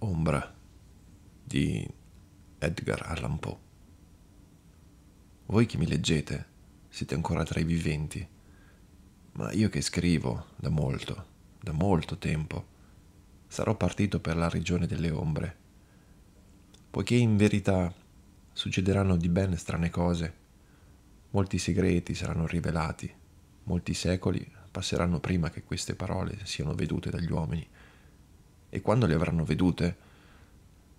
Ombra di Edgar Allan Poe. Voi che mi leggete siete ancora tra i viventi, ma io che scrivo da molto, da molto tempo, sarò partito per la regione delle ombre, poiché in verità succederanno di ben strane cose, molti segreti saranno rivelati, molti secoli passeranno prima che queste parole siano vedute dagli uomini e quando le avranno vedute,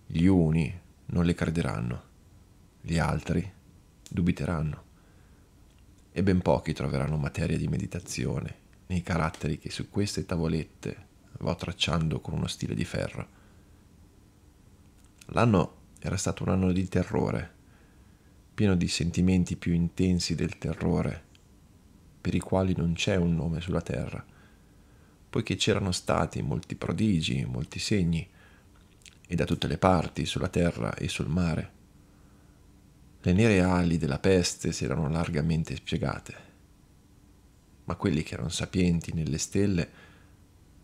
gli uni non le crederanno, gli altri dubiteranno e ben pochi troveranno materia di meditazione nei caratteri che su queste tavolette vo tracciando con uno stile di ferro. L'anno era stato un anno di terrore, pieno di sentimenti più intensi del terrore, per i quali non c'è un nome sulla terra poiché c'erano stati molti prodigi, molti segni, e da tutte le parti, sulla terra e sul mare. Le nere ali della peste si erano largamente spiegate, ma quelli che erano sapienti nelle stelle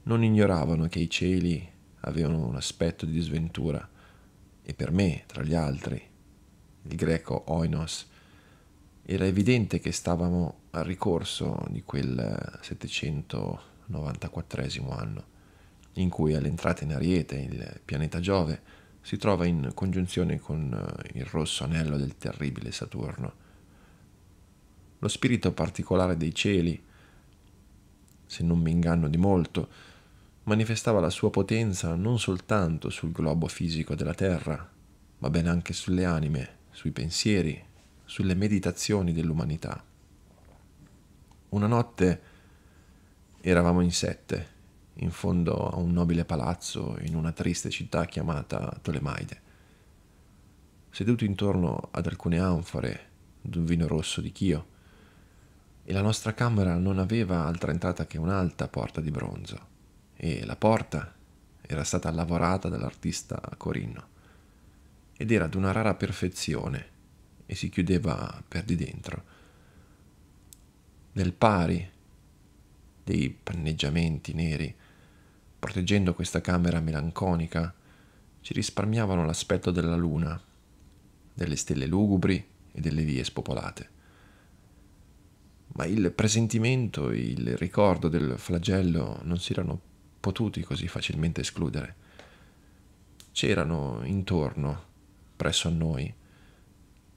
non ignoravano che i cieli avevano un aspetto di sventura e per me, tra gli altri, il greco Oinos, era evidente che stavamo al ricorso di quel 700 94 anno, in cui all'entrata in Ariete il pianeta Giove si trova in congiunzione con eh, il rosso anello del terribile Saturno. Lo spirito particolare dei cieli, se non mi inganno di molto, manifestava la sua potenza non soltanto sul globo fisico della Terra, ma ben anche sulle anime, sui pensieri, sulle meditazioni dell'umanità. Una notte Eravamo in sette, in fondo a un nobile palazzo in una triste città chiamata Tolemaide. Seduto intorno ad alcune anfore d'un vino rosso di Chio, e la nostra camera non aveva altra entrata che un'alta porta di bronzo, e la porta era stata lavorata dall'artista Corinno, ed era d'una rara perfezione, e si chiudeva per di dentro. Nel pari dei panneggiamenti neri, proteggendo questa camera melanconica, ci risparmiavano l'aspetto della luna, delle stelle lugubri e delle vie spopolate. Ma il presentimento e il ricordo del flagello non si erano potuti così facilmente escludere. C'erano intorno, presso a noi,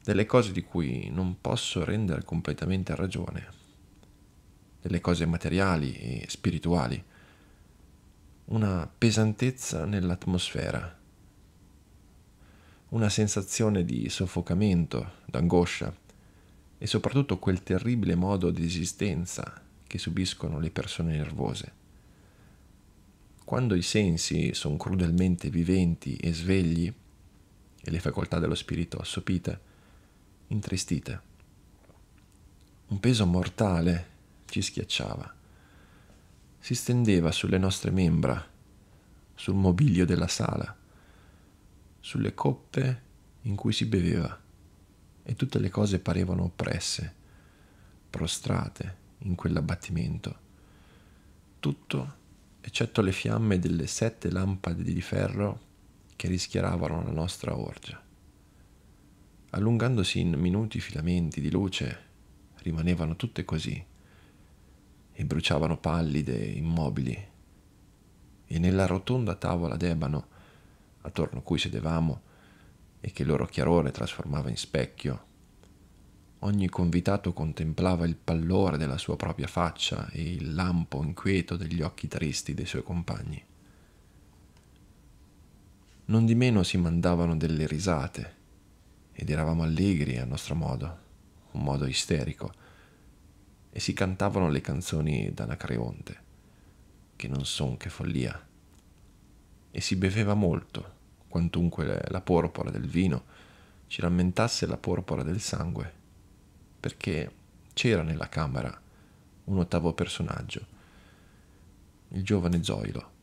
delle cose di cui non posso rendere completamente ragione, delle cose materiali e spirituali, una pesantezza nell'atmosfera, una sensazione di soffocamento, d'angoscia e soprattutto quel terribile modo di esistenza che subiscono le persone nervose. Quando i sensi sono crudelmente viventi e svegli e le facoltà dello spirito assopite, intristite, un peso mortale ci schiacciava. Si stendeva sulle nostre membra, sul mobilio della sala, sulle coppe in cui si beveva, e tutte le cose parevano oppresse, prostrate in quell'abbattimento. Tutto eccetto le fiamme delle sette lampade di ferro che rischiaravano la nostra orgia. Allungandosi in minuti filamenti di luce, rimanevano tutte così, e bruciavano pallide, immobili. E nella rotonda tavola d'ebano, attorno a cui sedevamo, e che il loro chiarore trasformava in specchio, ogni convitato contemplava il pallore della sua propria faccia e il lampo inquieto degli occhi tristi dei suoi compagni. Non di meno si mandavano delle risate, ed eravamo allegri a nostro modo, un modo isterico, e si cantavano le canzoni d'Anacreonte, che non son che follia, e si beveva molto, quantunque la porpora del vino ci rammentasse la porpora del sangue, perché c'era nella camera un ottavo personaggio, il giovane Zoilo.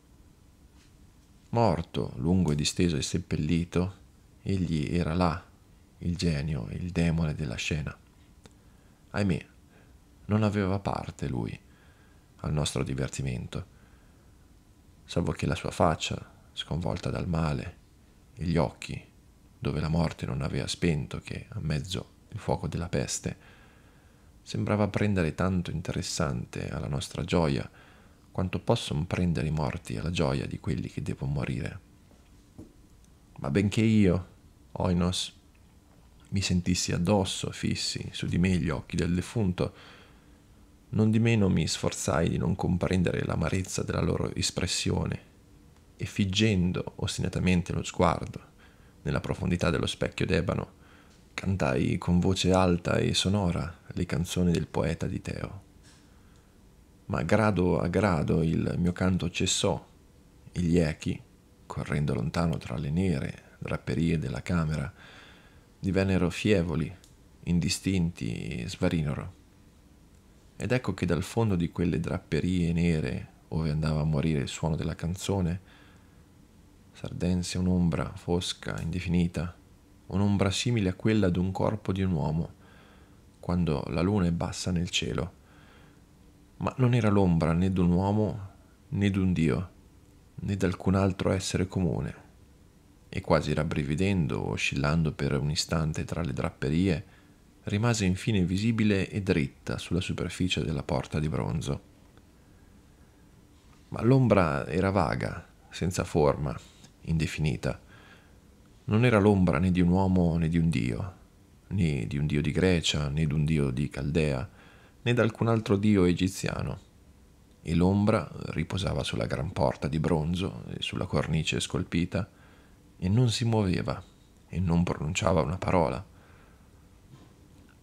Morto, lungo e disteso e seppellito, egli era là, il genio, il demone della scena. Ahimè, non aveva parte lui al nostro divertimento, salvo che la sua faccia, sconvolta dal male, e gli occhi, dove la morte non aveva spento che a mezzo il fuoco della peste, sembrava prendere tanto interessante alla nostra gioia quanto possono prendere i morti alla gioia di quelli che devono morire. Ma benché io, Oinos, mi sentissi addosso, fissi su di me gli occhi del defunto, non di meno mi sforzai di non comprendere l'amarezza della loro espressione e figgendo ostinatamente lo sguardo nella profondità dello specchio d'ebano, cantai con voce alta e sonora le canzoni del poeta di Teo. Ma grado a grado il mio canto cessò e gli echi, correndo lontano tra le nere draperie della camera, divennero fievoli, indistinti e svarinero. Ed ecco che dal fondo di quelle drapperie nere, ove andava a morire il suono della canzone, sardense un'ombra fosca, indefinita, un'ombra simile a quella d'un corpo di un uomo, quando la luna è bassa nel cielo. Ma non era l'ombra né d'un uomo né d'un dio, né d'alcun altro essere comune. E quasi rabbrividendo, oscillando per un istante tra le drapperie, rimase infine visibile e dritta sulla superficie della porta di bronzo. Ma l'ombra era vaga, senza forma, indefinita. Non era l'ombra né di un uomo né di un dio, né di un dio di Grecia né di un dio di Caldea, né di alcun altro dio egiziano. E l'ombra riposava sulla gran porta di bronzo e sulla cornice scolpita, e non si muoveva, e non pronunciava una parola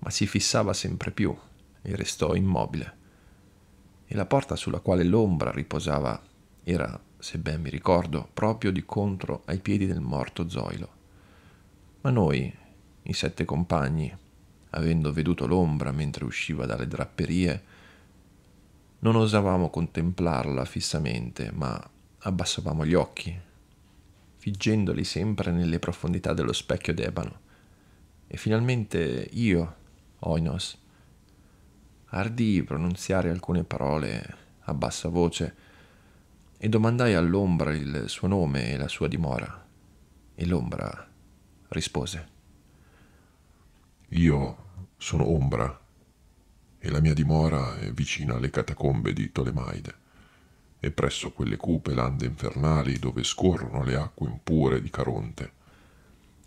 ma si fissava sempre più e restò immobile. E la porta sulla quale l'ombra riposava era, se ben mi ricordo, proprio di contro ai piedi del morto Zoilo. Ma noi, i sette compagni, avendo veduto l'ombra mentre usciva dalle drapperie, non osavamo contemplarla fissamente, ma abbassavamo gli occhi, figgendoli sempre nelle profondità dello specchio d'ebano. E finalmente io, Oinos. Ardii pronunziare alcune parole a bassa voce e domandai all'ombra il suo nome e la sua dimora. E l'ombra rispose. Io sono ombra e la mia dimora è vicina alle catacombe di Tolemaide e presso quelle cupe lande infernali dove scorrono le acque impure di Caronte.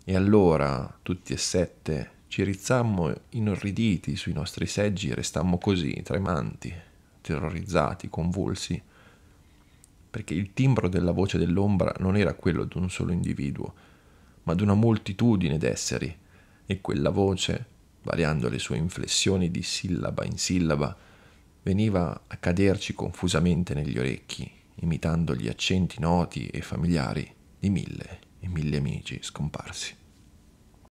E allora tutti e sette ci rizzammo inorriditi sui nostri seggi e restammo così, tremanti, terrorizzati, convulsi, perché il timbro della voce dell'ombra non era quello di un solo individuo, ma di una moltitudine d'esseri, e quella voce, variando le sue inflessioni di sillaba in sillaba, veniva a caderci confusamente negli orecchi, imitando gli accenti noti e familiari di mille e mille amici scomparsi.